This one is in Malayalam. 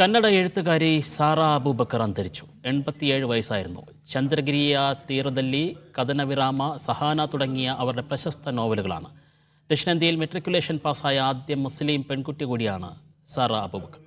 കന്നഡ എഴുത്തുകാരി സാറ അബൂബക്കർ അന്തരിച്ചു എൺപത്തിയേഴ് വയസ്സായിരുന്നു ചന്ദ്രഗിരിയ തീരദല്ലി കഥനവിരാമ സഹാന തുടങ്ങിയ അവരുടെ പ്രശസ്ത നോവലുകളാണ് ദക്ഷിണേന്ത്യയിൽ മെട്രിക്കുലേഷൻ പാസ്സായ ആദ്യ മുസ്ലിം പെൺകുട്ടി കൂടിയാണ് സാറ അബൂബക്കർ